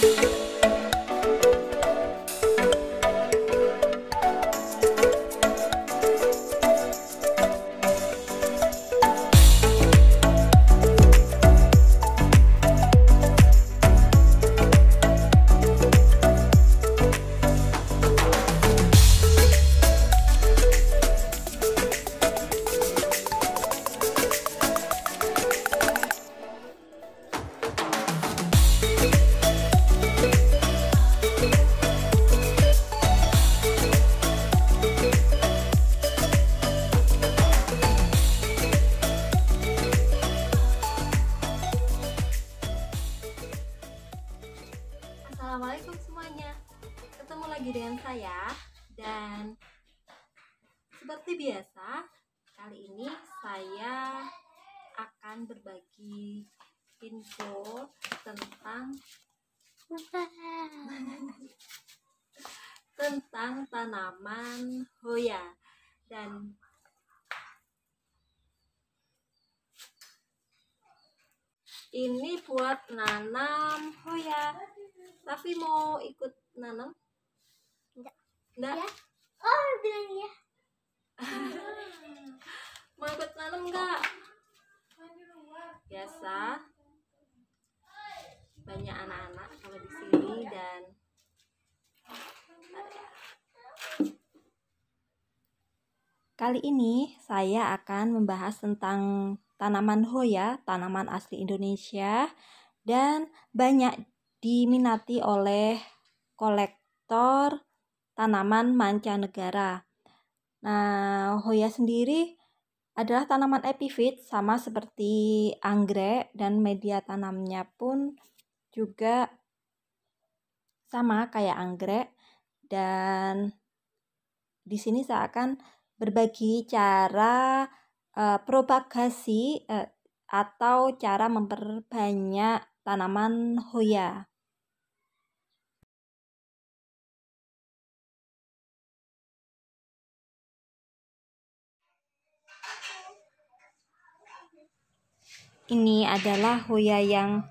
Thank you. berbagi info tentang tentang tanaman hoya dan ini buat nanam hoya tapi mau ikut nanam enggak enggak ya. oh bilang ya mau ikut nanam enggak oh. Kali ini saya akan membahas tentang tanaman Hoya, tanaman asli Indonesia dan banyak diminati oleh kolektor tanaman mancanegara. Nah, Hoya sendiri adalah tanaman epifit sama seperti anggrek dan media tanamnya pun juga sama kayak anggrek dan di sini saya akan berbagi cara uh, propagasi uh, atau cara memperbanyak tanaman Hoya. Ini adalah Hoya yang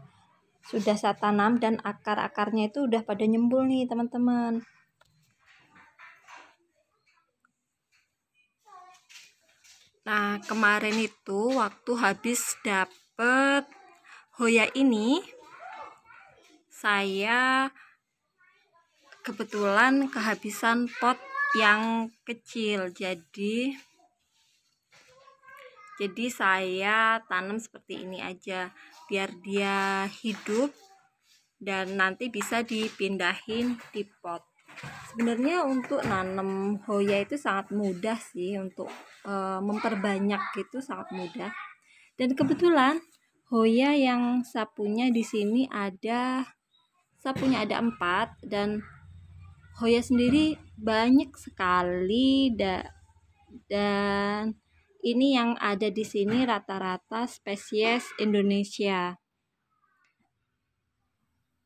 sudah saya tanam dan akar-akarnya itu sudah pada nyembul nih teman-teman. Nah, kemarin itu waktu habis dapet Hoya ini saya kebetulan kehabisan pot yang kecil. Jadi jadi saya tanam seperti ini aja biar dia hidup dan nanti bisa dipindahin di pot sebenarnya untuk nanam hoya itu sangat mudah sih untuk e, memperbanyak itu sangat mudah dan kebetulan hoya yang sapunya di sini ada sapunya ada empat dan hoya sendiri banyak sekali da, dan ini yang ada di sini rata-rata spesies Indonesia.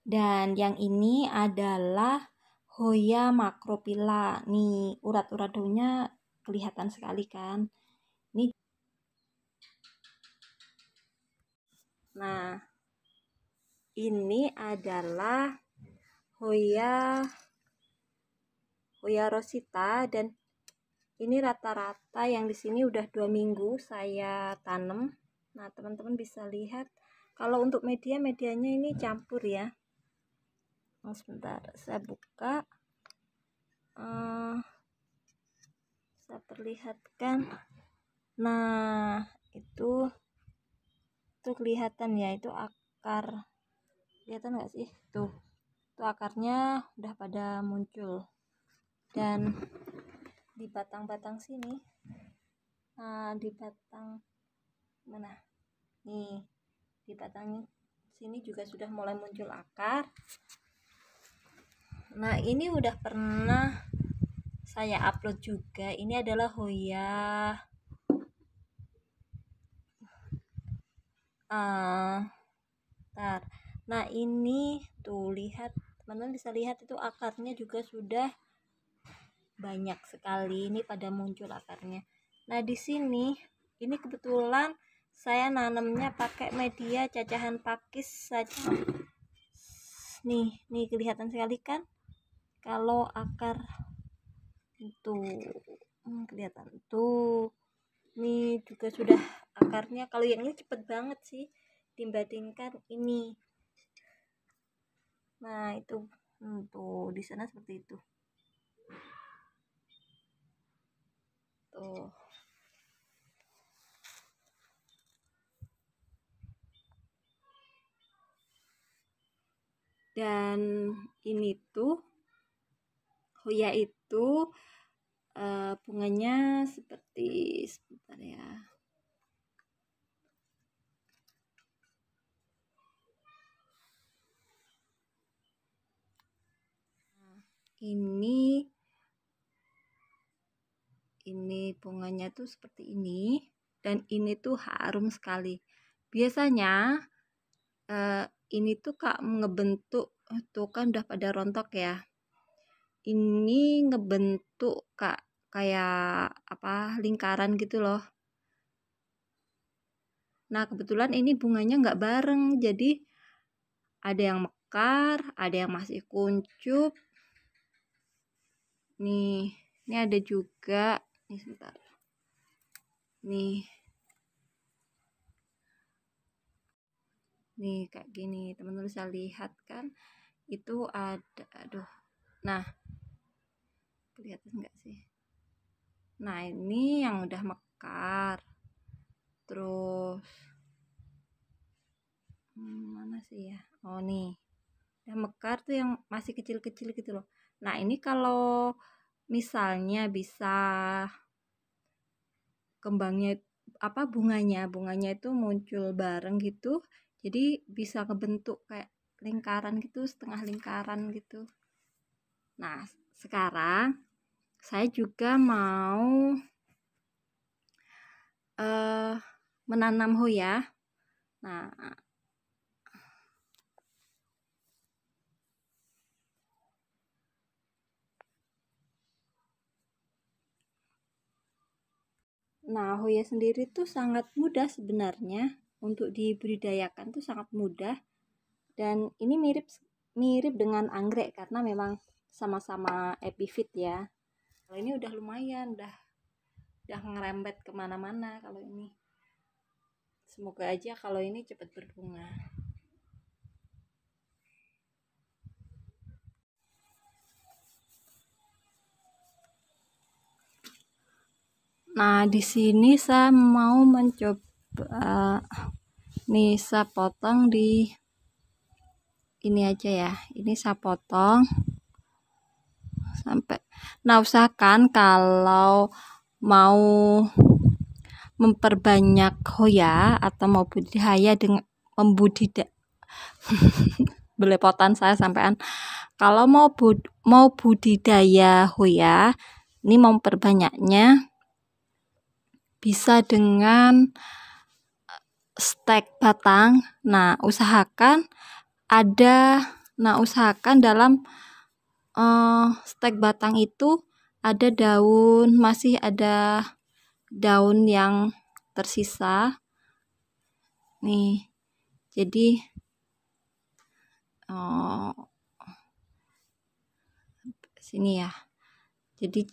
Dan yang ini adalah Hoya oh makropila Nih, urat-urat daunnya kelihatan sekali kan. Ini Nah, ini adalah Hoya Hoya rosita dan ini rata-rata yang di sini udah dua minggu saya tanam. Nah, teman-teman bisa lihat kalau untuk media medianya ini campur ya oh, sebentar saya buka uh, saya perlihatkan nah itu tuh kelihatan ya itu akar kelihatan nggak sih tuh itu akarnya udah pada muncul dan di batang-batang sini nah di batang mana nih di batang sini juga sudah mulai muncul akar nah ini udah pernah saya upload juga ini adalah Hoya uh, eh, tar. nah ini tuh lihat teman-teman bisa lihat itu akarnya juga sudah banyak sekali ini pada muncul akarnya nah di sini ini kebetulan saya nanamnya pakai media cacahan pakis saja nih nih kelihatan sekali kan kalau akar itu hmm, kelihatan tuh ini juga sudah akarnya kalau yang ini cepet banget sih dibandingkan ini nah itu hmm, tuh di sana seperti itu tuh dan ini tuh Oh, yaitu uh, eh, bunganya seperti sebentar ya ini ini bunganya tuh seperti ini dan ini tuh harum sekali biasanya eh, ini tuh kak ngebentuk tuh kan udah pada rontok ya ini ngebentuk kak kayak apa lingkaran gitu loh nah kebetulan ini bunganya nggak bareng jadi ada yang mekar ada yang masih kuncup nih ini ada juga nih sebentar nih nih kayak gini teman-teman bisa lihat kan itu ada aduh nah kelihatan enggak sih nah ini yang udah mekar terus hmm, mana sih ya oh nih udah mekar tuh yang masih kecil-kecil gitu loh nah ini kalau misalnya bisa kembangnya apa bunganya bunganya itu muncul bareng gitu jadi bisa kebentuk kayak lingkaran gitu setengah lingkaran gitu nah sekarang saya juga mau uh, menanam hoya. Nah, Nah, hoya sendiri tuh sangat mudah sebenarnya untuk dibudidayakan tuh sangat mudah dan ini mirip mirip dengan anggrek karena memang sama-sama epifit ya kalau nah, ini udah lumayan udah udah ngerembet kemana-mana kalau ini semoga aja kalau ini cepat berbunga Nah, di sini saya mau mencoba nih saya potong di ini aja ya. Ini saya potong sampai nah usahakan kalau mau memperbanyak hoya atau mau budidaya dengan membudidak belepotan saya sampean kalau mau bud mau budidaya hoya ini mau memperbanyaknya bisa dengan eh, stek batang nah usahakan ada nah usahakan dalam uh, stek batang itu ada daun, masih ada daun yang tersisa. Nih, jadi uh, sini ya. Jadi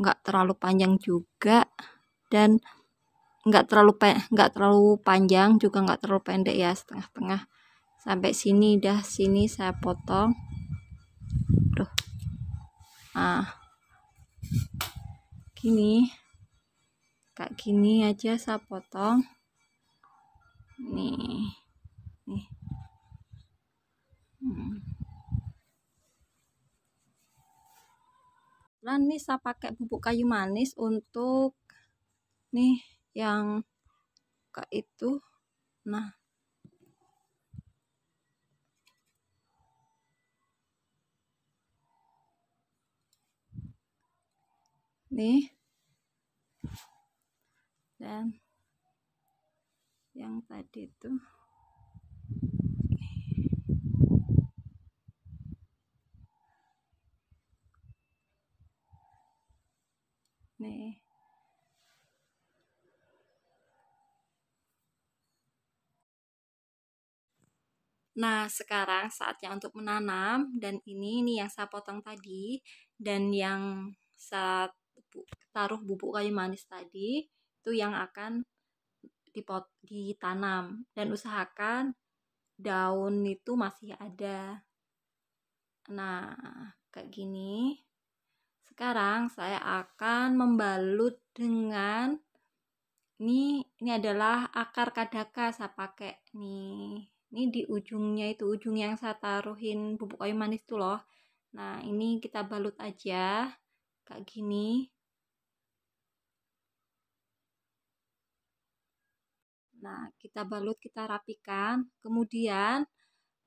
nggak terlalu panjang juga dan nggak terlalu nggak terlalu panjang juga nggak terlalu pendek ya setengah-tengah sampai sini dah sini saya potong ah gini kayak gini aja saya potong nih nih hmm. dan nah, nih saya pakai bubuk kayu manis untuk nih yang ke itu nah ini dan yang tadi itu nih Nah, sekarang saatnya untuk menanam dan ini ini yang saya potong tadi dan yang saat bubuk taruh bubuk kayu manis tadi itu yang akan dipot ditanam dan usahakan daun itu masih ada nah kayak gini sekarang saya akan membalut dengan ini ini adalah akar kadaka saya pakai nih ini di ujungnya itu ujung yang saya taruhin bubuk kayu manis tuh loh nah ini kita balut aja kayak gini Nah, kita balut, kita rapikan. Kemudian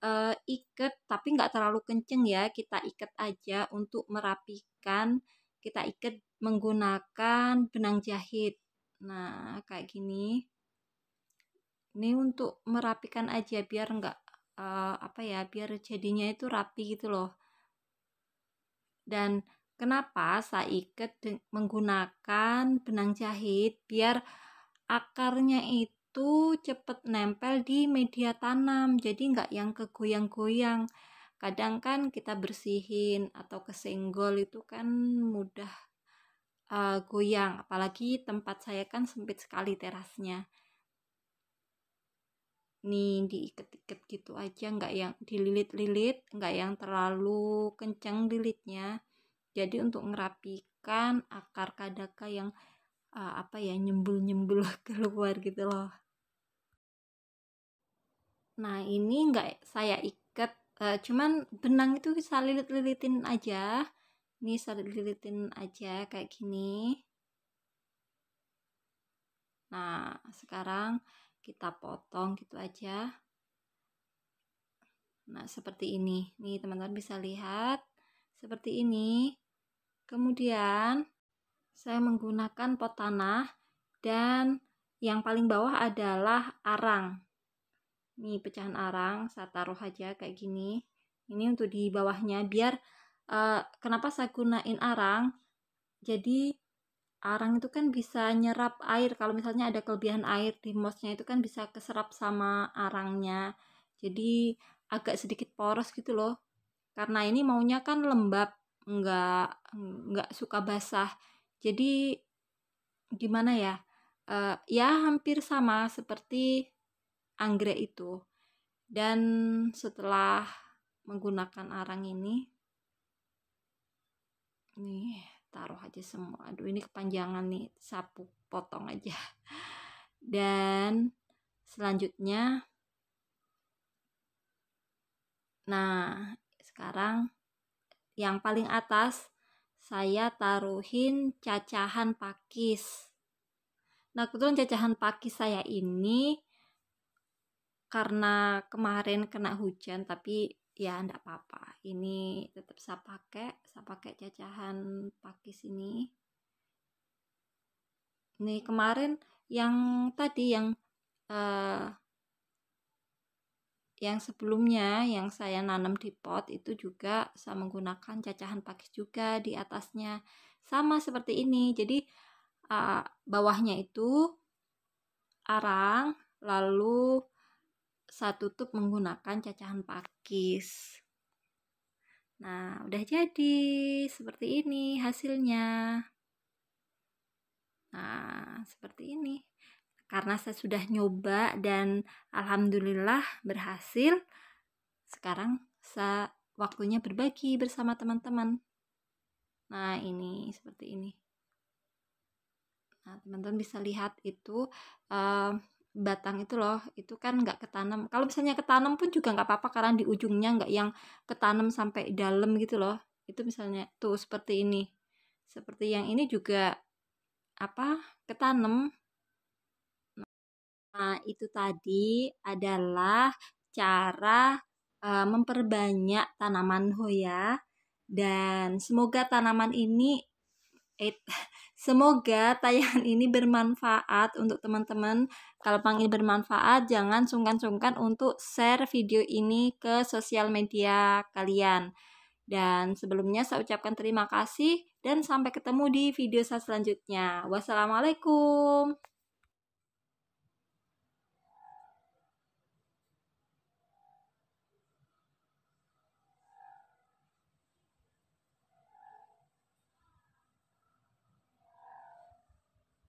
e, ikat, tapi nggak terlalu kenceng ya. Kita ikat aja untuk merapikan. Kita ikat menggunakan benang jahit. Nah, kayak gini. Ini untuk merapikan aja biar nggak eh, apa ya, biar jadinya itu rapi gitu loh. Dan Kenapa saya ikat menggunakan benang jahit biar akarnya itu cepat nempel di media tanam jadi nggak yang kegoyang-goyang kadang kan kita bersihin atau kesenggol itu kan mudah uh, goyang apalagi tempat saya kan sempit sekali terasnya nih diiket-iket gitu aja nggak yang dililit-lilit nggak yang terlalu kenceng lilitnya jadi untuk merapikan akar kadaka yang uh, apa ya nyembul-nyembul keluar gitu loh nah ini nggak saya ikat uh, cuman benang itu bisa lilit-lilitin aja ini saya lilitin aja kayak gini nah sekarang kita potong gitu aja nah seperti ini nih teman-teman bisa lihat seperti ini Kemudian saya menggunakan pot tanah dan yang paling bawah adalah arang. Ini pecahan arang saya taruh aja kayak gini. Ini untuk di bawahnya biar uh, kenapa saya gunain arang? Jadi arang itu kan bisa nyerap air. Kalau misalnya ada kelebihan air di mosnya itu kan bisa keserap sama arangnya. Jadi agak sedikit poros gitu loh. Karena ini maunya kan lembab nggak nggak suka basah jadi gimana ya uh, ya hampir sama seperti anggrek itu dan setelah menggunakan arang ini nih taruh aja semua aduh ini kepanjangan nih sapu potong aja dan selanjutnya nah sekarang yang paling atas saya taruhin cacahan pakis. Nah, kebetulan cacahan pakis saya ini karena kemarin kena hujan tapi ya enggak apa-apa. Ini tetap saya pakai, saya pakai cacahan pakis ini. ini kemarin yang tadi yang uh, yang sebelumnya yang saya nanam di pot itu juga saya menggunakan cacahan pakis juga di atasnya sama seperti ini jadi uh, bawahnya itu arang lalu saya tutup menggunakan cacahan pakis nah udah jadi seperti ini hasilnya nah seperti ini karena saya sudah nyoba dan alhamdulillah berhasil sekarang saya waktunya berbagi bersama teman-teman nah ini seperti ini nah teman-teman bisa lihat itu uh, batang itu loh itu kan nggak ketanam kalau misalnya ketanam pun juga nggak apa-apa karena di ujungnya nggak yang ketanam sampai dalam gitu loh itu misalnya tuh seperti ini seperti yang ini juga apa ketanam Nah, itu tadi adalah cara uh, memperbanyak tanaman Hoya dan semoga tanaman ini eh, semoga tayangan ini bermanfaat untuk teman-teman. Kalau panggil bermanfaat, jangan sungkan-sungkan untuk share video ini ke sosial media kalian. Dan sebelumnya saya ucapkan terima kasih dan sampai ketemu di video saya selanjutnya. Wassalamualaikum.